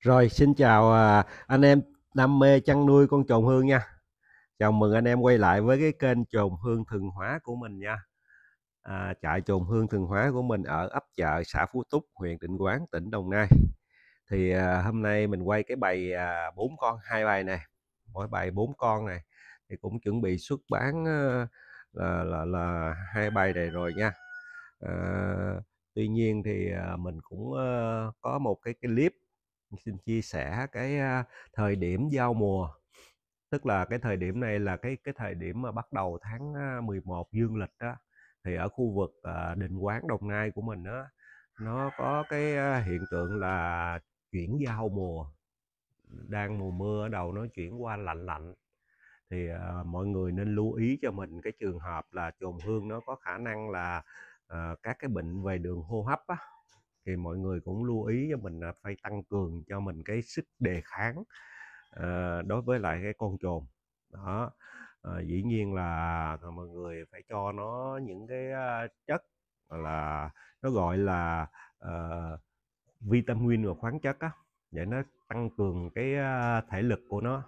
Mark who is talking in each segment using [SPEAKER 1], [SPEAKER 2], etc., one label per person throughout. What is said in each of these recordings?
[SPEAKER 1] Rồi xin chào à, anh em đam mê chăn nuôi con trồn hương nha. Chào mừng anh em quay lại với cái kênh trồn hương thường hóa của mình nha. À, trại trồn hương thường hóa của mình ở ấp chợ xã Phú Túc, huyện Định Quán, tỉnh Đồng Nai. Thì à, hôm nay mình quay cái bài à, 4 con, hai bài này, mỗi bài 4 con này thì cũng chuẩn bị xuất bán à, là là là hai bài này rồi nha. À, tuy nhiên thì à, mình cũng à, có một cái clip xin chia sẻ cái thời điểm giao mùa tức là cái thời điểm này là cái cái thời điểm mà bắt đầu tháng 11 dương lịch đó thì ở khu vực à, đình quán Đồng Nai của mình đó nó có cái hiện tượng là chuyển giao mùa đang mùa mưa ở đầu nó chuyển qua lạnh lạnh thì uh, mọi người nên lưu ý cho mình cái trường hợp là trồn hương nó có khả năng là uh, các cái bệnh về đường hô hấp á, thì mọi người cũng lưu ý cho mình là phải tăng cường cho mình cái sức đề kháng à, đối với lại cái con trồn đó à, dĩ nhiên là mọi người phải cho nó những cái chất là nó gọi là uh, vitamin và khoáng chất á để nó tăng cường cái thể lực của nó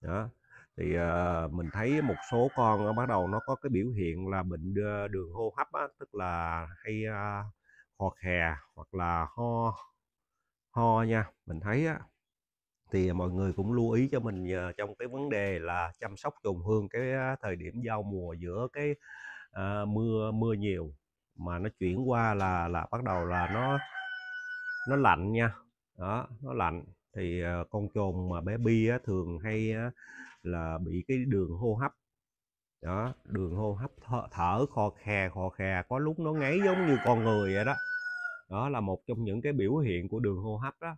[SPEAKER 1] đó thì uh, mình thấy một số con bắt đầu nó có cái biểu hiện là bệnh đường hô hấp á, tức là hay uh, ho khè hoặc là ho ho nha mình thấy á thì mọi người cũng lưu ý cho mình ờ, trong cái vấn đề là chăm sóc trùng hương cái thời điểm giao mùa giữa cái à, mưa mưa nhiều mà nó chuyển qua là là bắt đầu là nó nó lạnh nha đó nó lạnh thì ờ, con trồn mà bé bi á, thường hay á, là bị cái đường hô hấp đó đường hô hấp thở, thở khò khè khò khè có lúc nó ngáy giống như con người vậy đó đó là một trong những cái biểu hiện của đường hô hấp đó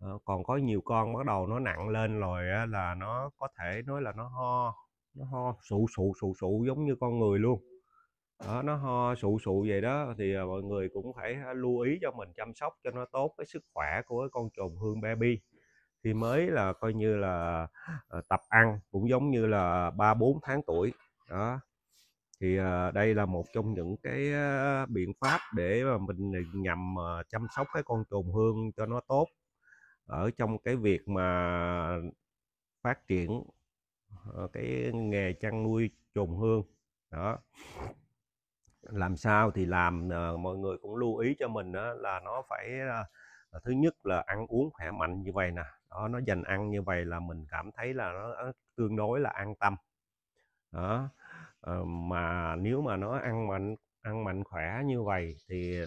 [SPEAKER 1] à, còn có nhiều con bắt đầu nó nặng lên rồi á, là nó có thể nói là nó ho nó ho sụ sụ sụ sụ giống như con người luôn đó, nó ho sụ sụ vậy đó thì à, mọi người cũng phải à, lưu ý cho mình chăm sóc cho nó tốt cái sức khỏe của cái con trồn hương baby thì mới là coi như là à, tập ăn cũng giống như là ba bốn tháng tuổi đó thì ờ, đây là một trong những cái ờ, biện pháp để mà mình ờ, nhằm chăm sóc cái con trùng hương cho nó tốt ở trong cái việc mà phát triển cái nghề chăn nuôi trùng hương đó làm sao thì làm mọi người cũng lưu ý cho mình đó là nó phải thứ nhất là ăn uống khỏe mạnh như vậy nè đó nó dành ăn như vậy là mình cảm thấy là nó tương đối là an tâm đó à, mà nếu mà nó ăn mạnh ăn mạnh khỏe như vậy thì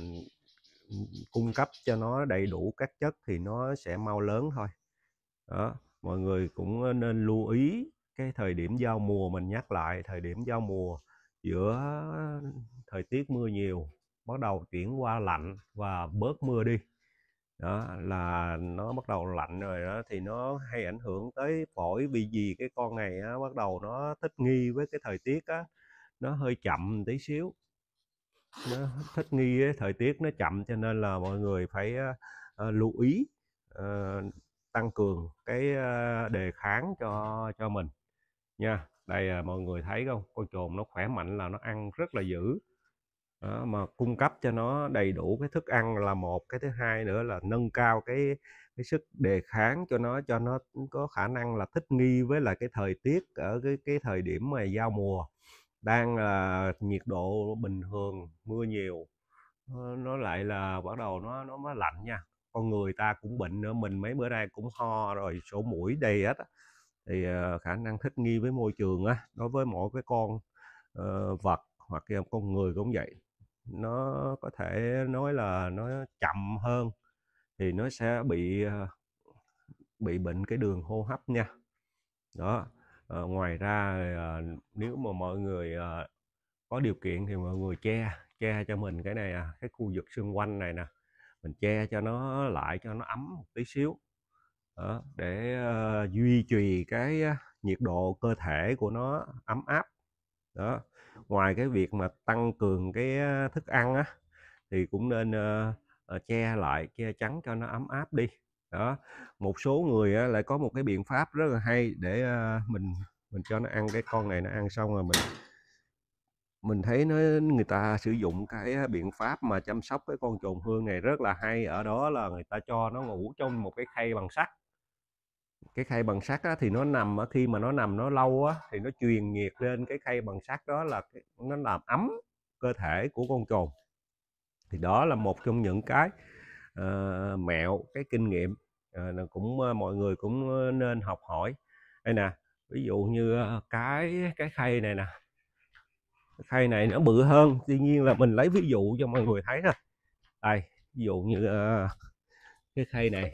[SPEAKER 1] ừ, cung cấp cho nó đầy đủ các chất thì nó sẽ mau lớn thôi đó mọi người cũng ờ, nên lưu ý cái thời điểm giao mùa mình nhắc lại thời điểm giao mùa giữa thời tiết mưa nhiều bắt đầu chuyển qua lạnh và bớt mưa đi đó là nó bắt đầu lạnh rồi đó thì nó hay ảnh hưởng tới phổi vì gì cái con này á, bắt đầu nó thích nghi với cái thời tiết á nó hơi chậm tí xíu nó thích nghi với thời tiết nó chậm cho nên là mọi người phải uh, lưu ý uh, tăng cường cái uh, đề kháng cho cho mình nha đây uh, mọi người thấy không con trồn nó khỏe mạnh là nó ăn rất là dữ đó, mà cung cấp cho nó đầy đủ cái thức ăn là một cái thứ hai nữa là nâng cao cái cái sức đề kháng cho nó cho nó có khả năng là thích nghi với lại cái thời tiết ở cái cái thời điểm mà giao mùa đang là nhiệt độ bình thường mưa nhiều nó lại là bắt đầu nó nó mới lạnh nha con người ta cũng bệnh nữa mình mấy bữa nay cũng ho rồi sổ mũi đầy hết thì ờ, khả năng thích nghi với môi trường á đối với mỗi cái con uh, vật hoặc con người cũng vậy nó có thể nói là nó chậm hơn thì nó sẽ bị ờ, bị bệnh cái đường hô hấp nha đó à, ngoài ra à, nếu mà mọi người à, có điều kiện thì mọi người che che cho mình cái này à, cái khu vực xung quanh này nè mình che cho nó lại cho nó ấm một tí xíu đó, để à, duy trì cái nhiệt độ cơ thể của nó ấm áp đó ngoài cái việc mà tăng cường cái thức ăn á thì cũng nên uh, che lại che chắn cho nó ấm áp đi đó một số người uh, lại có một cái biện pháp rất là hay để uh, mình mình cho nó ăn cái con này nó ăn xong rồi mình mình thấy nó người ta sử dụng cái biện pháp mà chăm sóc cái con trồn hương này rất là hay ở đó là người ta cho nó ngủ trong một cái khay bằng sắt cái khay bằng sắt á, thì nó nằm á, khi mà nó nằm nó lâu á, thì nó truyền nhiệt lên cái khay bằng sắt đó là nó làm ấm cơ thể của con trồn thì đó là một trong những cái uh, mẹo cái kinh nghiệm uh, cũng uh, mọi người cũng nên học hỏi đây nè ví dụ như cái cái khay này nè cái khay này nó bự hơn tuy nhiên là mình lấy ví dụ cho mọi người thấy thôi đây ví dụ như uh, cái khay này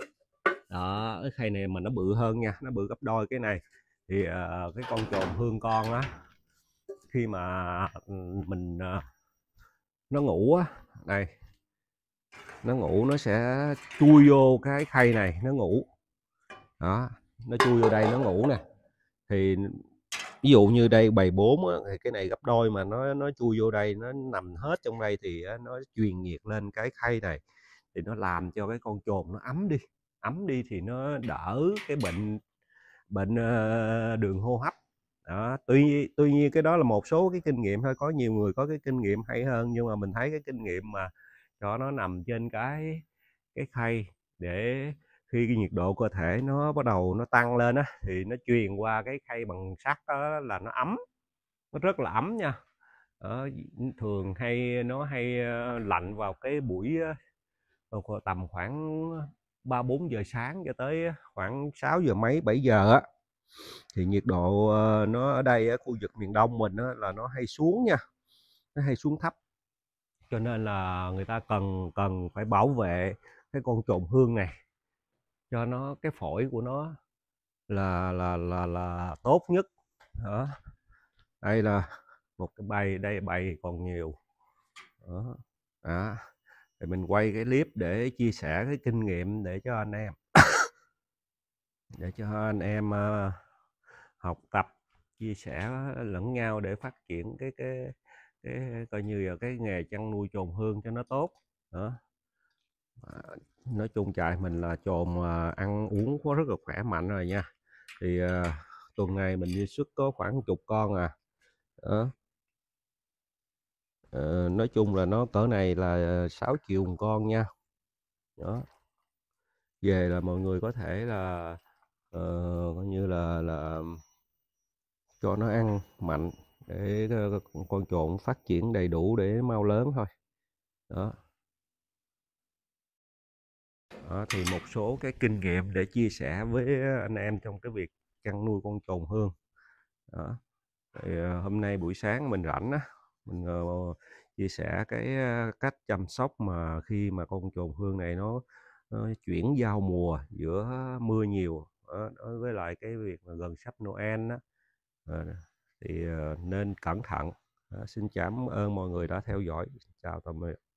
[SPEAKER 1] đó cái khay này mà nó bự hơn nha nó bự gấp đôi cái này thì uh, cái con trồn hương con á khi mà ừ, mình uh, nó ngủ á đây nó ngủ nó sẽ chui vô cái khay này nó ngủ đó nó chui vô đây nó ngủ nè thì ví dụ như đây bầy bốn thì cái này gấp đôi mà nó nó chui vô đây nó nằm hết trong đây thì nó truyền nhiệt lên cái khay này thì nó làm cho cái con trồn nó ấm đi ấm đi thì nó đỡ cái bệnh bệnh ờ, đường hô hấp đó tuy tuy nhiên cái đó là một số cái kinh nghiệm thôi có nhiều người có cái kinh nghiệm hay hơn nhưng mà mình thấy cái kinh nghiệm mà cho nó nằm trên cái cái khay để khi cái nhiệt độ cơ thể nó bắt đầu nó tăng lên á thì nó truyền qua cái khay bằng sắt đó là nó ấm nó rất là ấm nha đó, thường hay nó hay ờ, lạnh vào cái buổi tầm ờ, khoảng ba bốn giờ sáng cho tới khoảng 6 giờ mấy 7 giờ á thì nhiệt độ ờ, nó ở đây ở khu vực miền đông mình á, là nó hay xuống nha nó hay xuống thấp cho nên là người ta cần cần phải bảo vệ cái con trộm hương này cho nó cái phổi của nó là là là là tốt nhất đó đây là một cái bay đây bay còn nhiều đó, đó thì mình quay cái clip để chia sẻ cái kinh nghiệm để cho anh em để cho anh em uh, học tập chia sẻ lẫn nhau để phát triển cái cái cái coi như là cái nghề chăn nuôi trồn hương cho nó tốt đó à, nói chung trại mình là chồn uh, ờ, ăn uống có rất là khỏe mạnh rồi nha thì uh, tuần này mình đi xuất có khoảng chục con à đó Ờ, nói chung là nó cỡ này là 6 ờ, triệu một con nha đó về là mọi người có thể là uh, coi như là là cho nó ăn mạnh để con trộn phát triển đầy đủ để mau lớn thôi đó đó, thì một số cái kinh nghiệm để chia sẻ với anh em trong cái việc chăn nuôi con trồn hương đó. Thì hôm nay buổi sáng mình rảnh á mình ờ, chia sẻ cái cách chăm sóc mà khi mà con trồn hương này nó, nó chuyển giao mùa giữa mưa nhiều đối với lại cái việc mà gần sắp Noel đó, ờ, thì ờ, nên cẩn thận xin cảm ơn mọi người đã theo dõi chào tạm biệt